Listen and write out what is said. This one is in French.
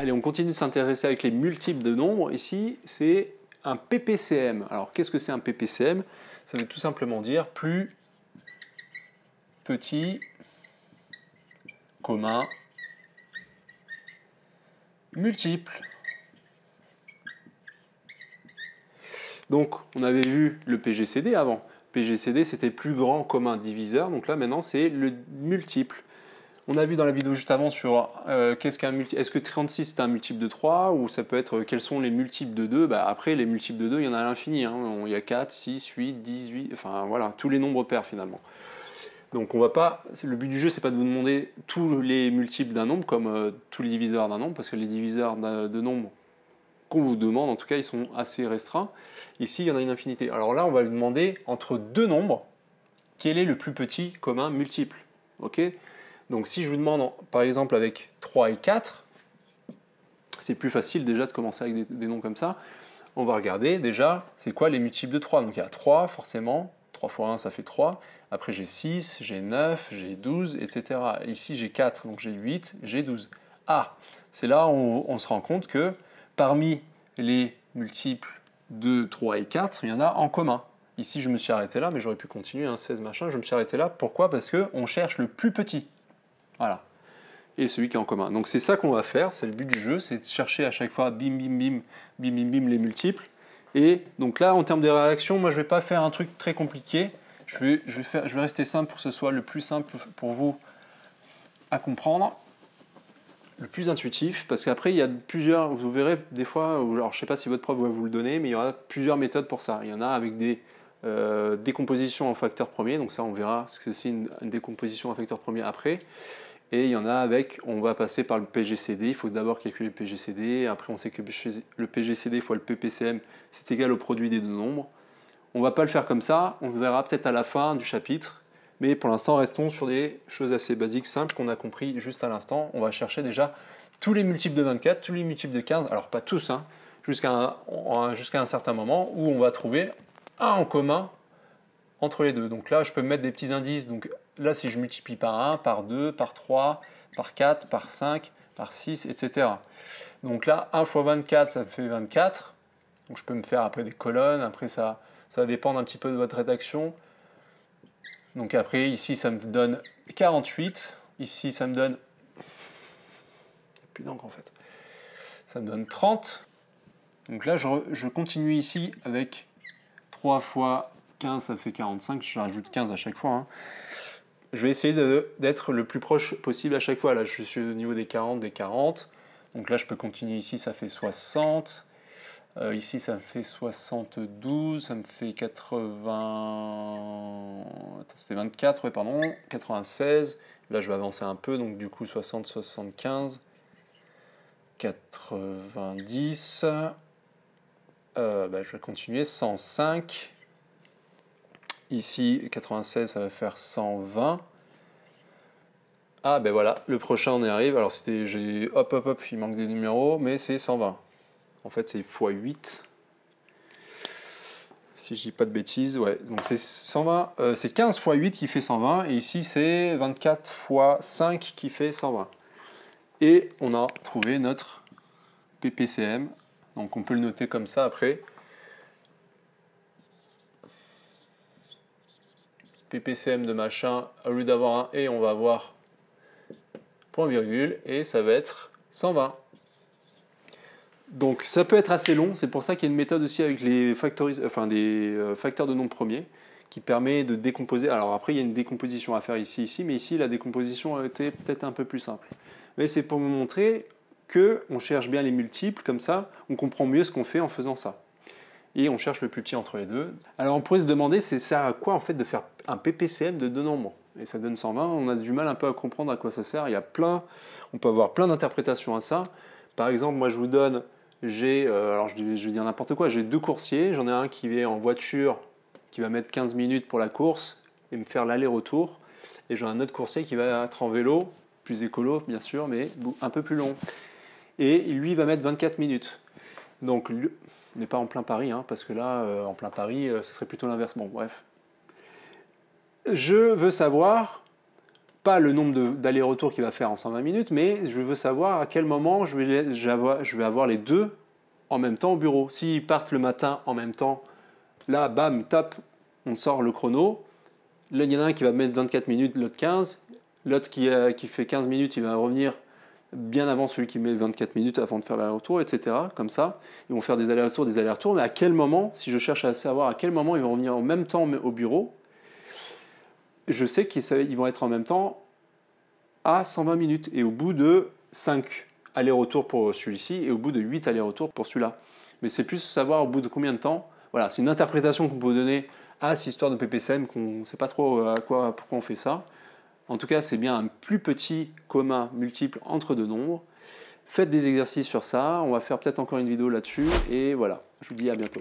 Allez, on continue de s'intéresser avec les multiples de nombres. Ici, c'est un PPCM. Alors, qu'est-ce que c'est un PPCM Ça veut tout simplement dire plus petit, commun, multiple. Donc, on avait vu le PGCD avant. PGCD, c'était plus grand commun diviseur. Donc là, maintenant, c'est le multiple. On a vu dans la vidéo juste avant sur euh, qu'est-ce qu'un Est-ce que 36 c'est un multiple de 3 ou ça peut être euh, quels sont les multiples de 2 bah, Après, les multiples de 2, il y en a à l'infini. Hein. Il y a 4, 6, 8, 18, enfin voilà, tous les nombres pairs finalement. Donc on va pas. Le but du jeu, c'est pas de vous demander tous les multiples d'un nombre comme euh, tous les diviseurs d'un nombre, parce que les diviseurs de nombres qu'on vous demande, en tout cas, ils sont assez restreints. Ici, il y en a une infinité. Alors là, on va lui demander entre deux nombres, quel est le plus petit commun multiple. ok donc si je vous demande, par exemple, avec 3 et 4, c'est plus facile déjà de commencer avec des, noms comme ça. On va regarder déjà, c'est quoi les multiples de 3 Donc il y a 3, forcément, 3 fois 1, ça fait 3. Après, j'ai 6, j'ai 9, j'ai 12, etc. ici, j'ai 4, donc j'ai 8, j'ai 12. Ah, c'est là où on, se rend compte que parmi les multiples de 3 et 4, il y en a en commun. Ici, je me suis arrêté là, mais j'aurais pu continuer, hein, 16 machin, je me suis arrêté là. Pourquoi Parce qu'on cherche le plus petit. Voilà. Et celui qui est en commun. Donc c'est ça qu'on va faire, c'est le but du jeu, c'est de chercher à chaque fois bim, bim, bim, bim, bim, bim les multiples. Et donc là, en termes de réaction, moi je ne vais pas faire un truc très compliqué. Je vais, je, vais je vais rester simple pour que ce soit le plus simple pour vous à comprendre le plus intuitif, parce qu'après, il y a plusieurs, vous verrez des fois, alors je ne sais pas si votre prof va vous le donner, mais il y aura plusieurs méthodes pour ça. Il y en a avec des euh, décompositions en facteurs premiers, donc ça on verra ce que c'est une, une, décomposition en facteurs premiers après. Et il y en a avec, on va passer par le PGCD, il faut d'abord calculer le PGCD, après on sait que le PGCD fois le PPCM, c'est égal au produit des deux nombres. On va pas le faire comme ça, on verra peut-être à la fin du chapitre, mais pour l'instant restons sur des choses assez basiques, simples, qu'on a compris juste à l'instant. On va chercher déjà tous les multiples de 24, tous les multiples de 15, alors pas tous, hein, jusqu'à un, un certain moment où on va trouver un en commun entre les deux. Donc là, je peux mettre des petits indices, donc là, si je multiplie par 1, par 2, par 3, par 4, par 5, par 6, etc. Donc là, 1 x 24, ça fait 24. Donc je peux me faire après des colonnes, après ça, ça va dépendre un petit peu de votre rédaction. Donc après, ici, ça me donne 48. Ici, ça me donne... Plus d'encre en fait. Ça me donne 30. Donc là, je, continue ici avec 3 fois 15, ça fait 45. Je rajoute 15 à chaque fois. Hein je vais essayer d'être le plus proche possible à chaque fois. Là, je suis au niveau des 40, des 40. Donc là, je peux continuer ici, ça fait 60. Euh, ici, ça me fait 72. Ça me fait 80... C'était 24, ouais, pardon. 96. Là, je vais avancer un peu. Donc du coup, 60, 75. 90. je vais continuer. 105. Ici, 96, ça va faire 120. Ah ben voilà, le prochain on y arrive. Alors c'était, j'ai, hop hop hop, il manque des numéros, mais c'est 120. En fait c'est x8. Si je dis pas de bêtises, ouais. Donc c'est 120, euh, c'est 15 x 8 qui fait 120, et ici c'est 24 x 5 qui fait 120. Et on a trouvé notre PPCM. Donc on peut le noter comme ça après. ppcm de machin, au lieu d'avoir un et, on va avoir point virgule, et ça va être 120. Donc ça peut être assez long, c'est pour ça qu'il y a une méthode aussi avec les enfin, des euh, facteurs de nombres premiers qui permet de décomposer. Alors après, il y a une décomposition à faire ici, ici, mais ici, la décomposition a été peut-être un peu plus simple. Mais c'est pour vous montrer que on cherche bien les multiples, comme ça, on comprend mieux ce qu'on fait en faisant ça. Et on cherche le plus petit entre les deux. Alors on pourrait se demander, c'est ça à quoi en fait de faire un PPCM de deux nombres. Et ça donne 120. On a du mal un peu à comprendre à quoi ça sert. Il y a plein, on peut avoir plein d'interprétations à ça. Par exemple, moi je vous donne, j'ai, euh, alors je, vais dire n'importe quoi, j'ai deux coursiers. J'en ai un qui est en voiture, qui va mettre 15 minutes pour la course et me faire l'aller-retour. Et j'ai un autre coursier qui va être en vélo, plus écolo bien sûr, mais un peu plus long. Et lui va mettre 24 minutes. Donc, on n'est pas en plein Paris, hein, parce que là, euh, en plein Paris, ce euh, serait plutôt l'inverse. bref je veux savoir, pas le nombre d'allers-retours qu'il va faire en 120 minutes, mais je veux savoir à quel moment je vais, je vais avoir les deux en même temps au bureau. S'ils partent le matin en même temps, là, bam, tap, on sort le chrono. Là, il y en a un qui va mettre 24 minutes, l'autre 15. L'autre qui, euh, qui, fait 15 minutes, il va revenir bien avant celui qui met 24 minutes avant de faire l'aller-retour, etc. Comme ça, ils vont faire des allers-retours, des allers-retours. Mais à quel moment, si je cherche à savoir à quel moment ils vont revenir en même temps au bureau, je sais qu'ils vont être en même temps à 120 minutes. Et au bout de 5 allers-retours pour celui-ci et au bout de 8 allers-retours pour celui-là. Mais c'est plus savoir au bout de combien de temps. Voilà, c'est une interprétation qu'on peut donner à cette histoire de PPCM, qu'on ne sait pas trop euh, à quoi, pourquoi on fait ça. En tout cas, c'est bien un plus petit commun multiple entre deux nombres. Faites des exercices sur ça, on va faire peut-être encore une vidéo là-dessus, et voilà, je vous dis à bientôt.